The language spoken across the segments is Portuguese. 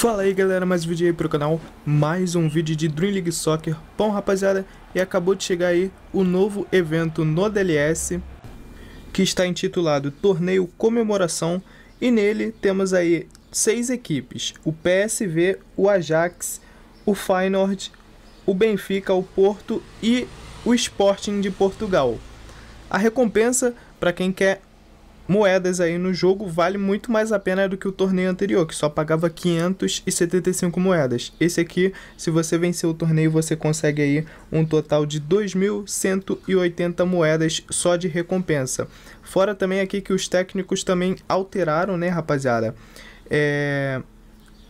Fala aí galera, mais um vídeo aí pro canal, mais um vídeo de Dream League Soccer Bom rapaziada, e acabou de chegar aí o novo evento no DLS Que está intitulado Torneio Comemoração E nele temos aí seis equipes O PSV, o Ajax, o Feyenoord, o Benfica, o Porto e o Sporting de Portugal a recompensa para quem quer moedas aí no jogo vale muito mais a pena do que o torneio anterior, que só pagava 575 moedas. Esse aqui, se você vencer o torneio, você consegue aí um total de 2.180 moedas só de recompensa. Fora também aqui que os técnicos também alteraram, né, rapaziada? É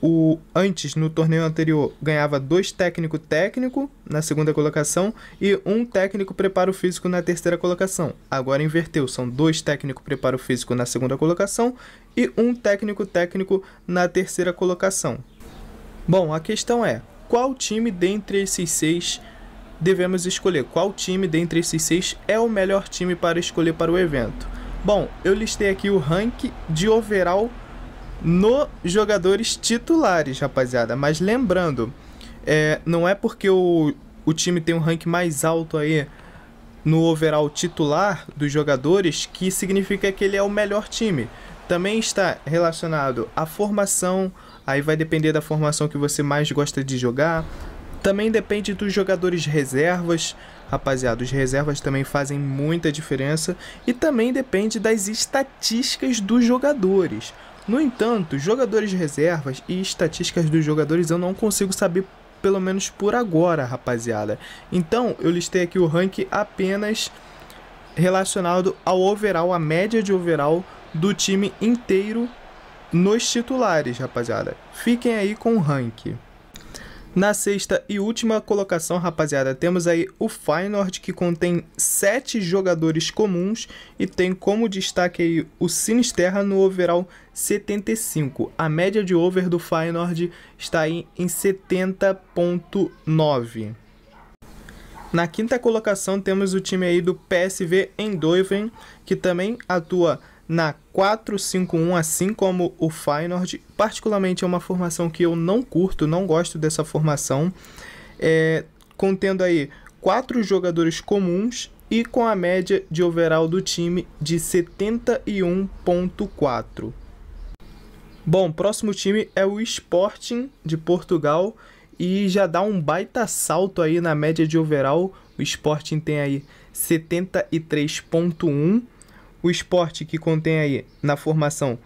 o antes no torneio anterior ganhava dois técnico técnico na segunda colocação e um técnico preparo físico na terceira colocação. Agora inverteu, são dois técnico preparo físico na segunda colocação e um técnico técnico na terceira colocação. Bom, a questão é: qual time dentre esses seis devemos escolher? Qual time dentre esses seis é o melhor time para escolher para o evento? Bom, eu listei aqui o rank de overall no jogadores titulares, rapaziada. Mas lembrando, é, não é porque o, o time tem um rank mais alto aí no overall titular dos jogadores que significa que ele é o melhor time. Também está relacionado à formação, aí vai depender da formação que você mais gosta de jogar. Também depende dos jogadores reservas, rapaziada. Os reservas também fazem muita diferença. E também depende das estatísticas dos jogadores. No entanto, jogadores de reservas e estatísticas dos jogadores eu não consigo saber pelo menos por agora, rapaziada. Então, eu listei aqui o rank apenas relacionado ao overall, a média de overall do time inteiro nos titulares, rapaziada. Fiquem aí com o ranking. Na sexta e última colocação, rapaziada, temos aí o Feyenoord, que contém sete jogadores comuns e tem como destaque aí o Sinisterra no overall 75. A média de over do Feyenoord está aí em 70.9. Na quinta colocação temos o time aí do PSV Eindhoven, que também atua na 4-5-1, assim como o Feyenoord. Particularmente é uma formação que eu não curto, não gosto dessa formação. É, contendo aí quatro jogadores comuns e com a média de overall do time de 71.4. Bom, próximo time é o Sporting de Portugal e já dá um baita salto aí na média de overall. O Sporting tem aí 73.1 o esporte que contém aí na formação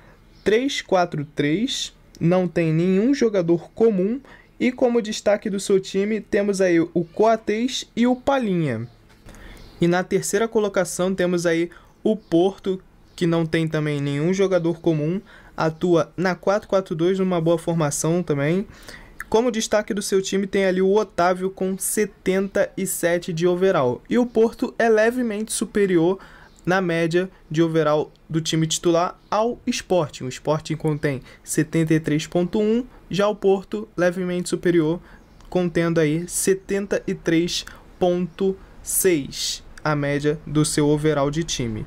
3-4-3, não tem nenhum jogador comum e como destaque do seu time temos aí o Coates e o Palinha. E na terceira colocação temos aí o Porto, que não tem também nenhum jogador comum, atua na 4-4-2, numa boa formação também. Como destaque do seu time tem ali o Otávio com 77 de overall. E o Porto é levemente superior na média de overall do time titular ao Sporting. O Sporting contém 73.1, já o Porto levemente superior, contendo aí 73.6, a média do seu overall de time.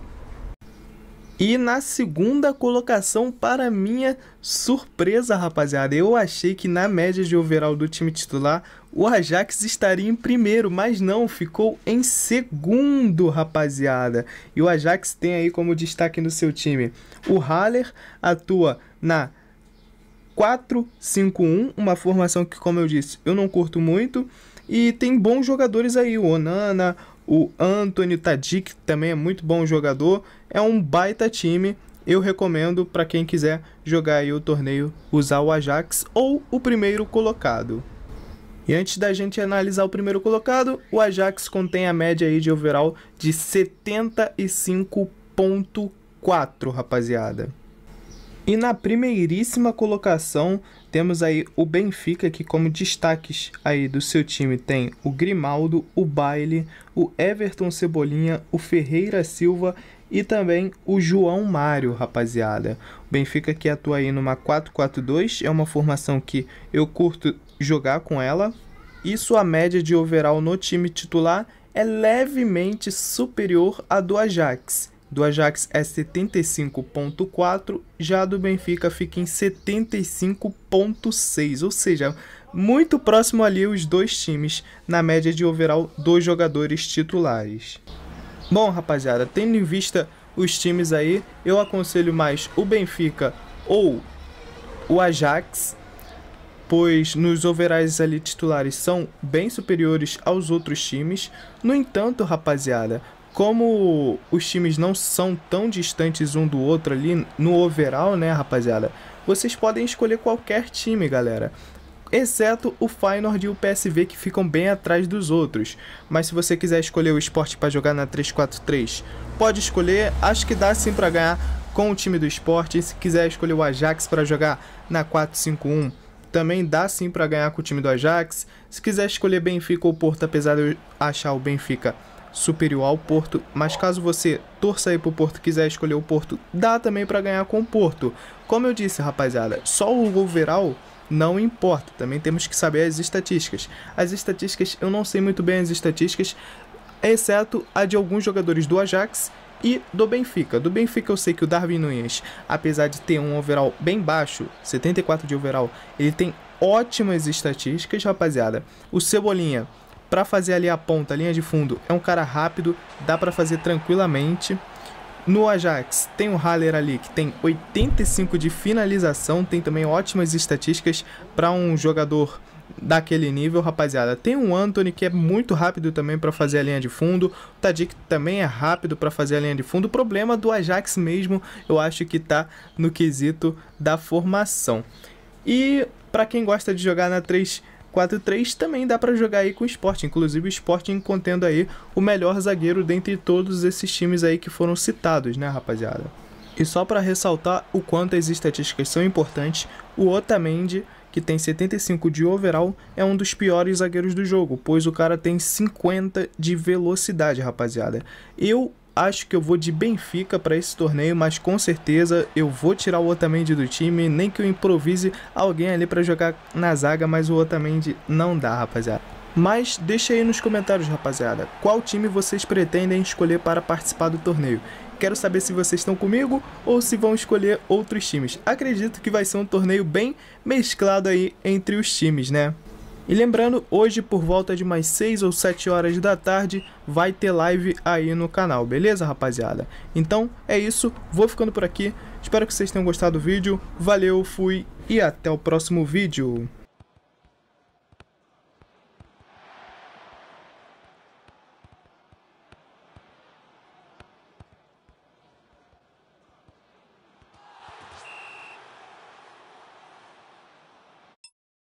E na segunda colocação, para minha surpresa, rapaziada, eu achei que na média de overall do time titular, o Ajax estaria em primeiro, mas não, ficou em segundo, rapaziada. E o Ajax tem aí como destaque no seu time, o Haller atua na 4-5-1, uma formação que, como eu disse, eu não curto muito, e tem bons jogadores aí, o Onana, o Anthony Tadic também é muito bom jogador. É um baita time. Eu recomendo para quem quiser jogar aí o torneio usar o Ajax ou o primeiro colocado. E antes da gente analisar o primeiro colocado, o Ajax contém a média aí de overall de 75.4, rapaziada. E na primeiríssima colocação temos aí o Benfica, que como destaques aí do seu time tem o Grimaldo, o Baile, o Everton Cebolinha, o Ferreira Silva e também o João Mário, rapaziada. O Benfica que atua aí numa 4-4-2, é uma formação que eu curto jogar com ela. E sua média de overall no time titular é levemente superior à do Ajax, do Ajax é 75.4, já do Benfica fica em 75.6, ou seja, muito próximo ali os dois times na média de overall dos jogadores titulares. Bom, rapaziada, tendo em vista os times aí, eu aconselho mais o Benfica ou o Ajax, pois nos overalls ali titulares são bem superiores aos outros times. No entanto, rapaziada, como os times não são tão distantes um do outro ali no overall, né, rapaziada? Vocês podem escolher qualquer time, galera. Exceto o Feyenoord e o PSV que ficam bem atrás dos outros. Mas se você quiser escolher o esporte para jogar na 3-4-3, pode escolher. Acho que dá sim para ganhar com o time do esporte. Se quiser escolher o Ajax para jogar na 4-5-1, também dá sim para ganhar com o time do Ajax. Se quiser escolher Benfica ou Porto, apesar de eu achar o Benfica superior ao Porto, mas caso você torça aí pro Porto, quiser escolher o Porto, dá também para ganhar com o Porto. Como eu disse, rapaziada, só o overall não importa, também temos que saber as estatísticas. As estatísticas, eu não sei muito bem as estatísticas, exceto a de alguns jogadores do Ajax e do Benfica. Do Benfica eu sei que o Darwin Nunes, apesar de ter um overall bem baixo, 74 de overall, ele tem ótimas estatísticas, rapaziada. O Cebolinha para fazer ali a ponta, a linha de fundo, é um cara rápido, dá para fazer tranquilamente. No Ajax tem o Haller ali que tem 85 de finalização, tem também ótimas estatísticas para um jogador daquele nível, rapaziada. Tem um Anthony que é muito rápido também para fazer a linha de fundo. O Tadic também é rápido para fazer a linha de fundo. O problema do Ajax mesmo, eu acho que tá no quesito da formação. E para quem gosta de jogar na 3 4-3 também dá para jogar aí com o Sport, inclusive o Sport contendo aí o melhor zagueiro dentre todos esses times aí que foram citados, né, rapaziada? E só para ressaltar o quanto as estatísticas são importantes, o Otamendi que tem 75 de overall, é um dos piores zagueiros do jogo, pois o cara tem 50 de velocidade, rapaziada. Eu acho que eu vou de Benfica para esse torneio, mas com certeza eu vou tirar o Otamendi do time, nem que eu improvise alguém ali para jogar na zaga, mas o Otamendi não dá, rapaziada. Mas deixa aí nos comentários, rapaziada, qual time vocês pretendem escolher para participar do torneio. Quero saber se vocês estão comigo ou se vão escolher outros times. Acredito que vai ser um torneio bem mesclado aí entre os times, né? E lembrando, hoje por volta de mais 6 ou 7 horas da tarde vai ter live aí no canal, beleza rapaziada? Então é isso, vou ficando por aqui, espero que vocês tenham gostado do vídeo, valeu, fui e até o próximo vídeo.